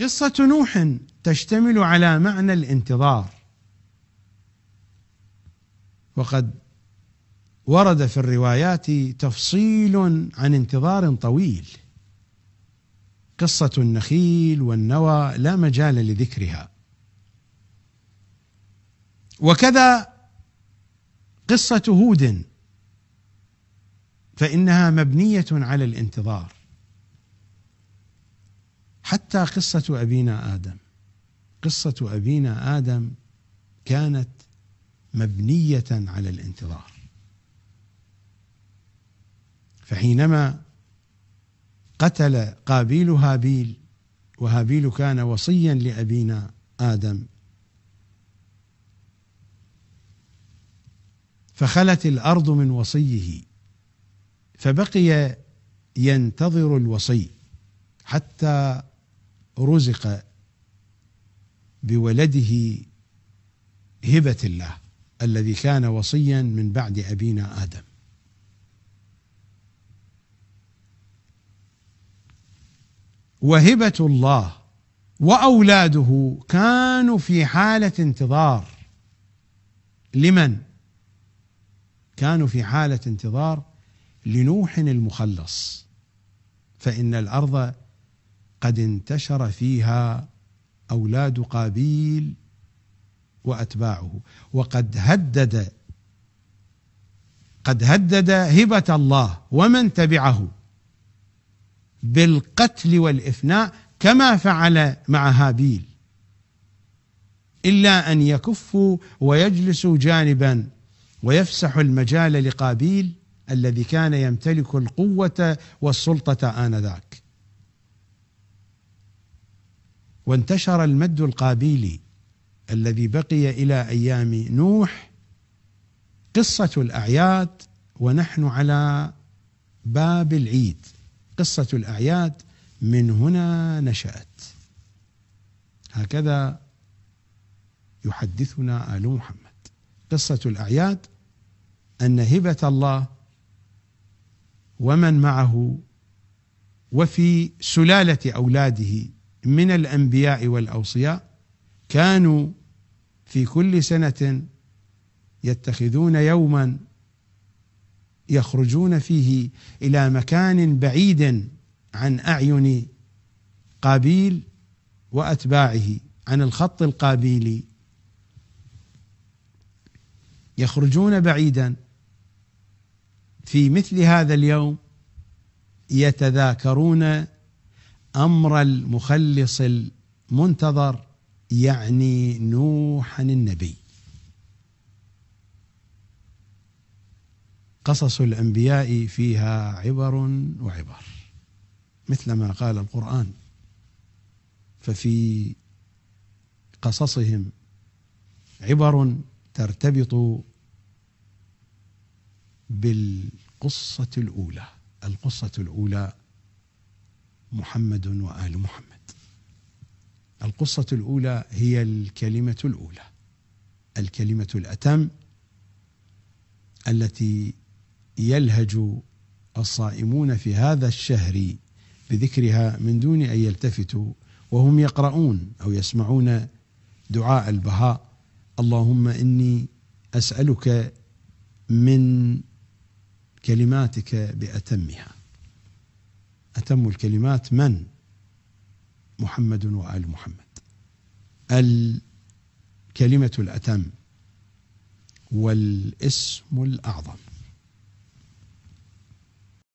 قصة نوح تشتمل على معنى الانتظار وقد ورد في الروايات تفصيل عن انتظار طويل قصة النخيل والنوى لا مجال لذكرها وكذا قصة هود فإنها مبنية على الانتظار حتى قصة أبينا آدم قصة أبينا آدم كانت مبنية على الانتظار فحينما قتل قابيل هابيل وهابيل كان وصيا لأبينا آدم فخلت الأرض من وصيه فبقي ينتظر الوصي حتى رزق بولده هبة الله الذي كان وصيا من بعد أبينا آدم وهبة الله وأولاده كانوا في حالة انتظار لمن؟ كانوا في حالة انتظار لنوح المخلص فإن الأرض قد انتشر فيها اولاد قابيل واتباعه وقد هدد قد هدد هبه الله ومن تبعه بالقتل والافناء كما فعل مع هابيل الا ان يكفوا ويجلسوا جانبا ويفسحوا المجال لقابيل الذي كان يمتلك القوه والسلطه انذاك وانتشر المد القابيلي الذي بقي الى ايام نوح قصه الاعياد ونحن على باب العيد قصه الاعياد من هنا نشات هكذا يحدثنا ال محمد قصه الاعياد ان هبه الله ومن معه وفي سلاله اولاده من الانبياء والاوصياء كانوا في كل سنه يتخذون يوما يخرجون فيه الى مكان بعيد عن اعين قابيل واتباعه عن الخط القابيلي يخرجون بعيدا في مثل هذا اليوم يتذاكرون امر المخلص المنتظر يعني نوحا النبي قصص الانبياء فيها عبر وعبر مثل ما قال القران ففي قصصهم عبر ترتبط بالقصه الاولى القصه الاولى محمد وال محمد. القصه الاولى هي الكلمه الاولى. الكلمه الاتم التي يلهج الصائمون في هذا الشهر بذكرها من دون ان يلتفتوا وهم يقرؤون او يسمعون دعاء البهاء اللهم اني اسالك من كلماتك باتمها أتم الكلمات من محمد وآل محمد الكلمة الأتم والاسم الأعظم